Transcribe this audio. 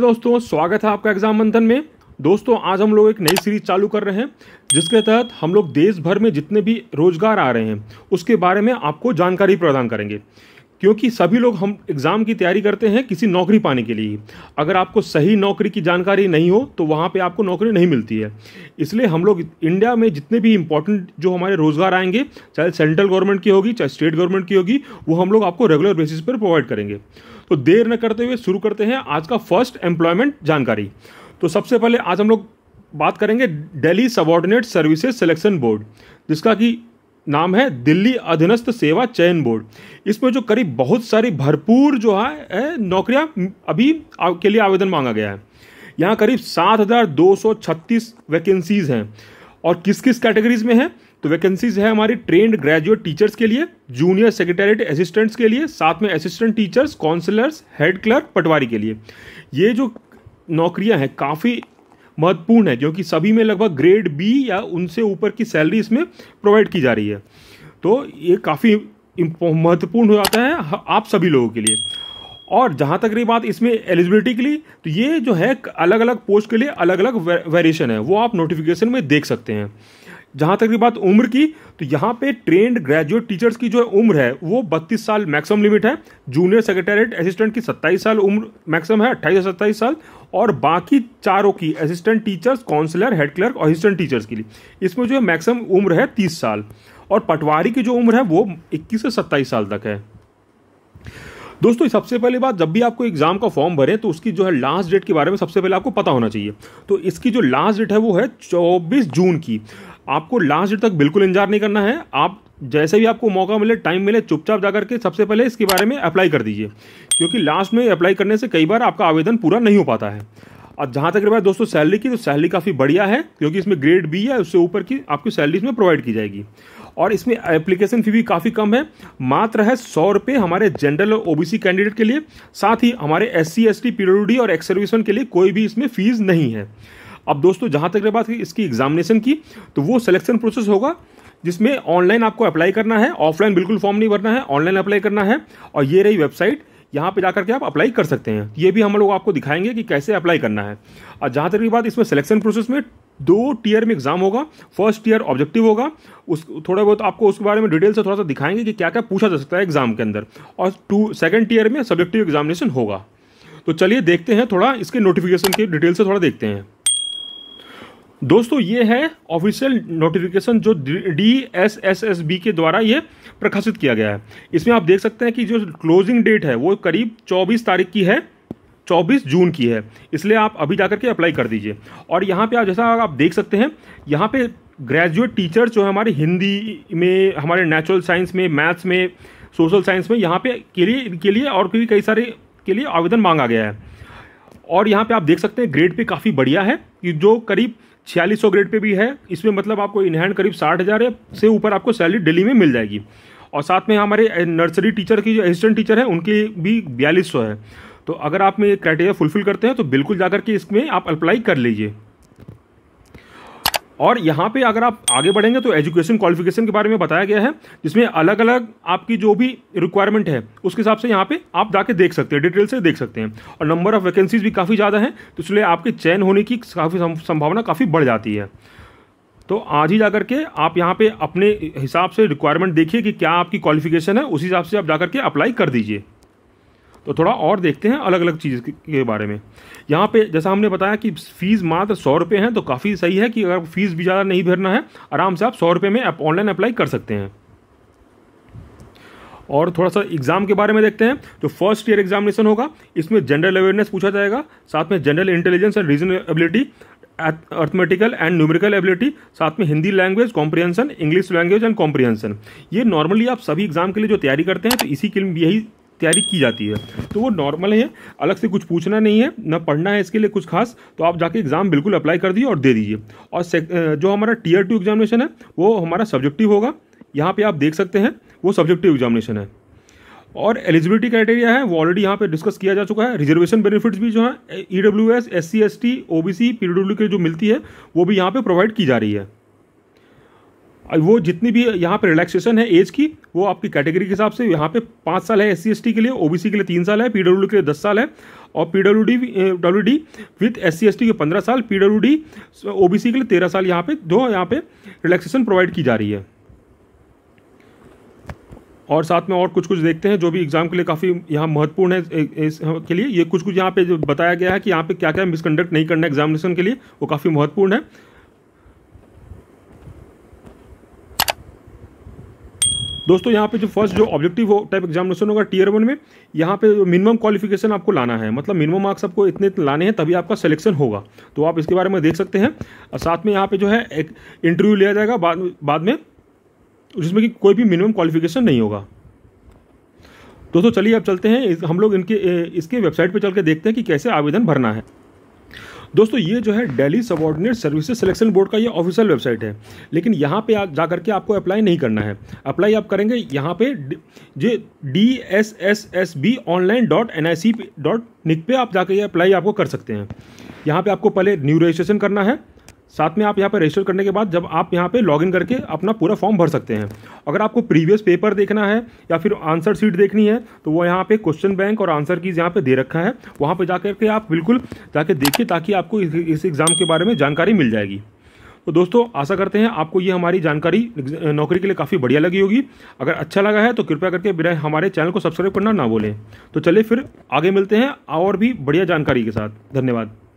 दोस्तों स्वागत है आपका एग्जाम मंथन में दोस्तों आज हम लोग एक नई सीरीज चालू कर रहे हैं जिसके तहत हम लोग देश भर में जितने भी रोजगार आ रहे हैं उसके बारे में आपको जानकारी प्रदान करेंगे क्योंकि सभी लोग हम एग्ज़ाम की तैयारी करते हैं किसी नौकरी पाने के लिए अगर आपको सही नौकरी की जानकारी नहीं हो तो वहाँ पे आपको नौकरी नहीं मिलती है इसलिए हम लोग इंडिया में जितने भी इंपॉर्टेंट जो हमारे रोज़गार आएंगे चाहे सेंट्रल गवर्नमेंट की होगी चाहे स्टेट गवर्नमेंट की होगी वो हम लोग आपको रेगुलर बेसिस पर प्रोवाइड करेंगे तो देर न करते हुए शुरू करते हैं आज का फर्स्ट एम्प्लॉयमेंट जानकारी तो सबसे पहले आज हम लोग बात करेंगे Delhi subordinate services selection board जिसका कि नाम है दिल्ली अधीनस्थ सेवा चयन बोर्ड इसमें जो करीब बहुत सारी भरपूर जो है नौकरियां अभी के लिए आवेदन मांगा गया है यहाँ करीब छत्तीस वैकेंसीज हैं और किस किस कैटेगरीज में हैं तो वैकेंसीज है हमारी ट्रेंड ग्रेजुएट टीचर्स के लिए जूनियर सेक्रेटेरिएट असिस्टेंट्स के लिए साथ में assistant teachers counsellors head clerk पटवारी के लिए ये जो नौकरियां हैं काफ़ी महत्वपूर्ण है क्योंकि सभी में लगभग ग्रेड बी या उनसे ऊपर की सैलरी इसमें प्रोवाइड की जा रही है तो ये काफ़ी महत्वपूर्ण हो जाता है आप सभी लोगों के लिए और जहाँ तक रही बात इसमें एलिजिबिलिटी के लिए तो ये जो है अलग अलग पोस्ट के लिए अलग अलग वेरिएशन है वो आप नोटिफिकेशन में देख सकते हैं जहाँ तक की बात उम्र की तो यहाँ पे ट्रेंड ग्रेजुएट टीचर्स की जो उम्र है वो 32 साल मैक्सिमम लिमिट है जूनियर सेक्रेटरीट असिस्टेंट की 27 साल उम्र मैक्सिमम है 28 से 27 साल और बाकी चारों की assistant teachers counsellor head clerk और असिस्टेंट टीचर्स के लिए इसमें जो है मैक्सिमम उम्र है तीस साल और पटवारी की जो उम्र है वो इक्कीस से सत्ताईस साल तक है दोस्तों सबसे पहले बात जब भी आपको एग्जाम का फॉर्म भरे तो उसकी जो है लास्ट डेट के बारे में सबसे पहले आपको पता होना चाहिए तो इसकी जो लास्ट डेट है वो है 24 जून की आपको लास्ट डेट तक बिल्कुल इंतजार नहीं करना है आप जैसे भी आपको मौका मिले टाइम मिले चुपचाप जाकर के सबसे पहले इसके बारे में अप्लाई कर दीजिए क्योंकि लास्ट में अप्लाई करने से कई बार आपका आवेदन पूरा नहीं हो पाता है और जहाँ तक रहा दोस्तों सैलरी की तो सैलरी काफ़ी बढ़िया है क्योंकि इसमें ग्रेड बी है उससे ऊपर की आपकी सैलरी इसमें प्रोवाइड की जाएगी और इसमें एप्लीकेशन फ़ी भी काफ़ी कम है मात्र है सौ रुपये हमारे जनरल और ओबीसी कैंडिडेट के लिए साथ ही हमारे S C S T D और एक्स के लिए कोई भी इसमें फ़ीस नहीं है अब दोस्तों जहाँ तक बात है इसकी एग्जामिनेशन की तो वो सिलेक्शन प्रोसेस होगा जिसमें ऑनलाइन आपको अप्लाई करना है ऑफलाइन बिल्कुल फॉर्म नहीं भरना है ऑनलाइन अप्लाई करना है और ये रही वेबसाइट यहाँ पे जाकर के आप अप्लाई कर सकते हैं ये भी हम लोग आपको दिखाएंगे कि कैसे अप्लाई करना है और जहाँ तक की बात इसमें सिलेक्शन प्रोसेस में दो टीयर में एग्जाम होगा फर्स्ट टीयर ऑब्जेक्टिव होगा उस थोड़ा बहुत आपको उसके बारे में डिटेल से थोड़ा सा दिखाएंगे कि क्या क्या पूछा जा सकता है एग्जाम के अंदर और टू सेकेंड टीयर में सब्जेक्टिव एग्जामिनेशन होगा तो चलिए देखते हैं थोड़ा इसके नोटिफिकेशन की डिटेल से थोड़ा देखते हैं दोस्तों ये है ऑफिशियल नोटिफिकेशन जो D S S S B के द्वारा ये प्रकाशित किया गया है इसमें आप देख सकते हैं कि जो क्लोजिंग डेट है वो करीब 24 तारीख की है 24 जून की है इसलिए आप अभी जा करके अप्लाई कर दीजिए और यहाँ पे आप जैसा आप देख सकते हैं यहाँ पे ग्रेजुएट टीचर जो है हमारे हिंदी में हमारे नेचुरल साइंस में मैथ्स में सोशल साइंस में यहाँ पे के लिए के लिए और भी कई सारे के लिए आवेदन मांगा गया है और यहाँ पे आप देख सकते हैं ग्रेड पे काफ़ी बढ़िया है कि जो करीब छियालीस ग्रेड पे भी है इसमें मतलब आपको इनहैंड करीब साठ हज़ार से ऊपर आपको सैलरी डेली में मिल जाएगी और साथ में हमारे नर्सरी टीचर की जो असिस्टेंट टीचर है उनकी भी बयालीस है तो अगर आप में ये क्राइटेरिया फुलफिल करते हैं तो बिल्कुल जा के इसमें आप अप्लाई कर लीजिए और यहाँ पे अगर आप आगे बढ़ेंगे तो एजुकेशन क्वालिफिकेशन के बारे में बताया गया है जिसमें अलग अलग आपकी जो भी रिक्वायरमेंट है उसके हिसाब से यहाँ पे आप जाके देख सकते हैं डिटेल से देख सकते हैं और नंबर ऑफ वैकेंसीज भी काफ़ी ज़्यादा हैं तो इसलिए आपके चयन होने की काफ़ी संभावना काफ़ी बढ़ जाती है तो आज ही जा करके आप यहाँ पे अपने हिसाब से रिक्वायरमेंट देखिए कि क्या आपकी क्वालिफिकेशन है उसी हिसाब से आप जा करके अप्लाई कर दीजिए तो थोड़ा और देखते हैं अलग अलग चीज़ के बारे में यहाँ पे जैसा हमने बताया कि फ़ीस मात्र सौ रुपये हैं तो काफ़ी सही है कि अगर फ़ीस भी ज़्यादा नहीं भरना है आराम से आप सौ रुपये में आप ऑनलाइन अप्लाई कर सकते हैं और थोड़ा सा एग्ज़ाम के बारे में देखते हैं तो फर्स्ट ईयर एग्जामिनेशन होगा इसमें जनरल अवेयरनेस पूछा जाएगा साथ में general intelligence and reasonability arithmetical and numerical ability साथ में Hindi language comprehension English language and comprehension ये नॉर्मली आप सभी एग्जाम के लिए जो तैयारी करते हैं तो इसी के लिए यही तैयारी की जाती है तो वो नॉर्मल है अलग से कुछ पूछना नहीं है ना पढ़ना है इसके लिए कुछ खास तो आप जाके एग्ज़ाम बिल्कुल अप्लाई कर दिए और दे दीजिए और जो हमारा टीयर टू एग्जामिनेशन है वो हमारा सब्जेक्टिव होगा यहाँ पर आप देख सकते हैं वो सब्जेक्टिव एग्जामिनेशन है और एलिजिबिलिटी क्राइटेरिया है वो ऑलरेडी यहाँ पे डिस्कस किया जा चुका है रिजर्वेशन बेनिफिट्स भी जो है E W S S C S T O B C P W के जो मिलती है वो भी यहाँ पे प्रोवाइड की जा रही है वो जितनी भी यहाँ पे रिलैक्सेशन है एज की वो आपकी कैटेगरी के हिसाब से यहाँ पे पाँच साल है एस सी के लिए ओबीसी के लिए तीन साल है पीडब्ल्यू के लिए दस साल है और P W D W D with S C के पंद्रह साल P W D O B C के लिए तेरह साल यहाँ पे दो यहाँ पे रिलैक्सेशन प्रोवाइड की जा रही है और साथ में और कुछ कुछ देखते हैं जो भी एग्ज़ाम के लिए काफ़ी यहाँ महत्वपूर्ण है इस हाँ, के लिए ये कुछ कुछ यहाँ पे जो बताया गया है कि यहाँ पे क्या क्या मिसकंडक्ट नहीं करना एग्जामिनेशन के लिए वो काफ़ी महत्वपूर्ण है दोस्तों यहाँ पे जो फर्स्ट जो ऑब्जेक्टिव टाइप एग्जामिनेशन होगा टीयर वन में यहाँ पे मिनिमम क्वालिफिकेशन आपको लाना है मतलब मिनिमम मार्क्स आपको इतने, इतने लाने हैं तभी आपका सिलेक्शन होगा तो आप इसके बारे में देख सकते हैं और साथ में यहाँ पे जो है एक इंटरव्यू लिया जाएगा बाद बाद में जिसमें कि कोई भी मिनिमम क्वालिफिकेशन नहीं होगा दोस्तों चलिए अब चलते हैं हम लोग इनके इसके वेबसाइट पर चल के देखते हैं कि कैसे आवेदन भरना है दोस्तों ये जो है Delhi subordinate services selection board का ये ऑफिशियल वेबसाइट है लेकिन यहाँ पे आप जा करके आपको अप्लाई नहीं करना है अप्लाई आप करेंगे यहाँ पे J D S S S B online dot N I C dot nic पे आप जाकर ये अप्लाई आपको कर सकते हैं यहाँ पे आपको पहले न्यू रजिस्ट्रेशन करना है साथ में आप यहाँ पर रजिस्टर करने के बाद जब आप यहाँ पे लॉगिन करके अपना पूरा फॉर्म भर सकते हैं अगर आपको प्रीवियस पेपर देखना है या फिर आंसर शीट देखनी है तो वो यहाँ पे क्वेश्चन बैंक और आंसर कीज यहाँ पे दे रखा है वहाँ पे जाकर के आप बिल्कुल जाके देखिए ताकि आपको इस एग्ज़ाम के बारे में जानकारी मिल जाएगी तो दोस्तों आशा करते हैं आपको ये हमारी जानकारी नौकरी के लिए काफ़ी बढ़िया लगी होगी अगर अच्छा लगा है तो कृपया करके बिना हमारे चैनल को सब्सक्राइब करना ना भूलें तो चलिए फिर आगे मिलते हैं और भी बढ़िया जानकारी के साथ धन्यवाद